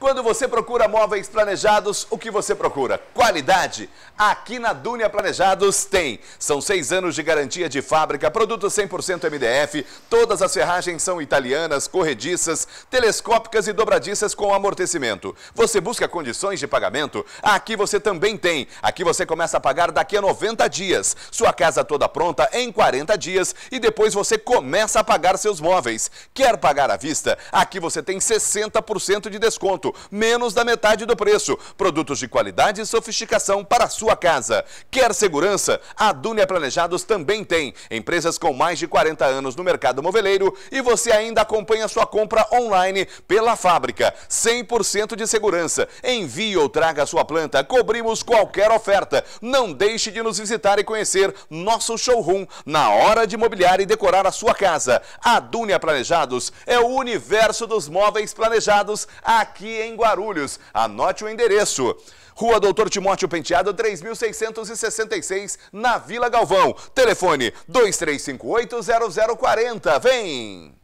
Quando você procura móveis planejados, o que você procura? Qualidade. Aqui na Dunia Planejados tem. São seis anos de garantia de fábrica, produto 100% MDF, todas as ferragens são italianas, corrediças, telescópicas e dobradiças com amortecimento. Você busca condições de pagamento? Aqui você também tem. Aqui você começa a pagar daqui a 90 dias. Sua casa toda pronta em 40 dias e depois você começa a pagar seus móveis. Quer pagar à vista? Aqui você tem 60% de desconto menos da metade do preço. Produtos de qualidade e sofisticação para a sua casa. Quer segurança? A Dunia Planejados também tem. Empresas com mais de 40 anos no mercado moveleiro e você ainda acompanha sua compra online pela fábrica. 100% de segurança. Envie ou traga a sua planta. Cobrimos qualquer oferta. Não deixe de nos visitar e conhecer nosso showroom na hora de mobiliar e decorar a sua casa. A Dunia Planejados é o universo dos móveis planejados aqui em Guarulhos. Anote o endereço. Rua Doutor Timóteo Penteado, 3666, na Vila Galvão. Telefone 23580040. Vem!